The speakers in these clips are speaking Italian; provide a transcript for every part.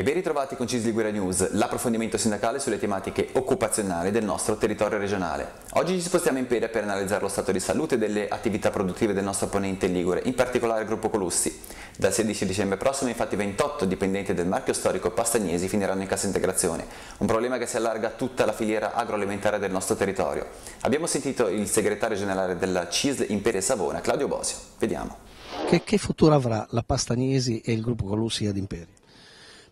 E ben ritrovati con CIS Liguria News, l'approfondimento sindacale sulle tematiche occupazionali del nostro territorio regionale. Oggi ci spostiamo in Peria per analizzare lo stato di salute delle attività produttive del nostro opponente Ligure, in particolare il gruppo Colussi. Dal 16 dicembre prossimo infatti 28 dipendenti del marchio storico Pastagnesi finiranno in cassa integrazione, un problema che si allarga a tutta la filiera agroalimentare del nostro territorio. Abbiamo sentito il segretario generale della CISL in Peria Savona, Claudio Bosio. Vediamo. Che, che futuro avrà la Pastagnesi e il gruppo Colussi ad Imperia?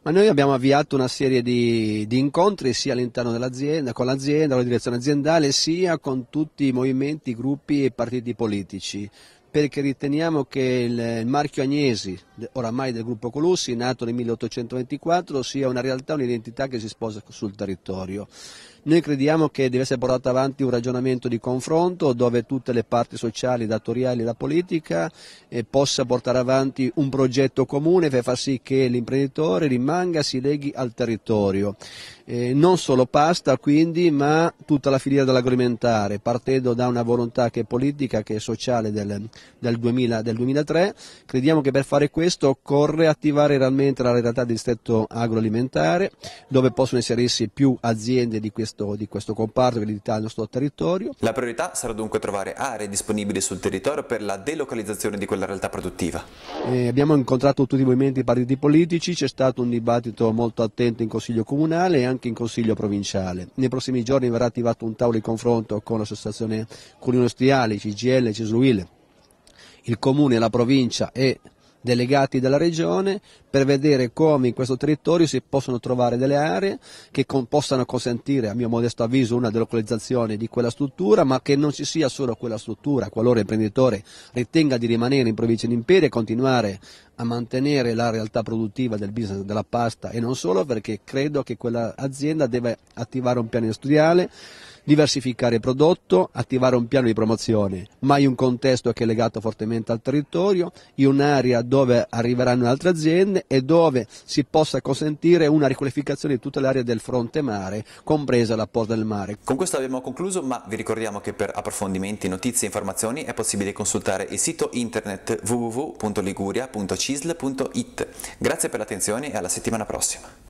ma noi abbiamo avviato una serie di, di incontri sia all'interno dell'azienda, con l'azienda, con la direzione aziendale, sia con tutti i movimenti, gruppi e partiti politici perché riteniamo che il marchio Agnesi, oramai del gruppo Colussi, nato nel 1824, sia una realtà, un'identità che si sposa sul territorio. Noi crediamo che deve essere portato avanti un ragionamento di confronto dove tutte le parti sociali, datoriali e la politica eh, possa portare avanti un progetto comune per far sì che l'imprenditore rimanga, si leghi al territorio eh, non solo pasta quindi ma tutta la filiera dell'agroalimentare partendo da una volontà che è politica che è sociale del, del, 2000, del 2003 crediamo che per fare questo occorre attivare realmente la realtà del distretto agroalimentare dove possono inserirsi più aziende di questo, di questo comparto che l'Italia nostro territorio. La priorità sarà dunque trovare aree disponibili sul territorio per la delocalizzazione di quella realtà produttiva. Eh, abbiamo incontrato tutti i movimenti partiti politici, c'è stato un dibattito molto attento in Consiglio Comunale e anche anche in Consiglio provinciale. Nei prossimi giorni verrà attivato un tavolo di confronto con l'Associazione Curi Industriali, CGL, CISLUIL, il Comune, la Provincia e delegati dalla regione per vedere come in questo territorio si possono trovare delle aree che con, possano consentire, a mio modesto avviso, una delocalizzazione di quella struttura, ma che non ci sia solo quella struttura, qualora l'imprenditore ritenga di rimanere in provincia di Imperia e continuare a mantenere la realtà produttiva del business della pasta e non solo, perché credo che quell'azienda deve attivare un piano industriale diversificare il prodotto, attivare un piano di promozione, ma in un contesto che è legato fortemente al territorio, in un'area dove arriveranno altre aziende e dove si possa consentire una riqualificazione di tutta l'area del fronte mare, compresa la porta del mare. Con questo abbiamo concluso, ma vi ricordiamo che per approfondimenti, notizie e informazioni è possibile consultare il sito internet www.liguria.cisl.it. Grazie per l'attenzione e alla settimana prossima.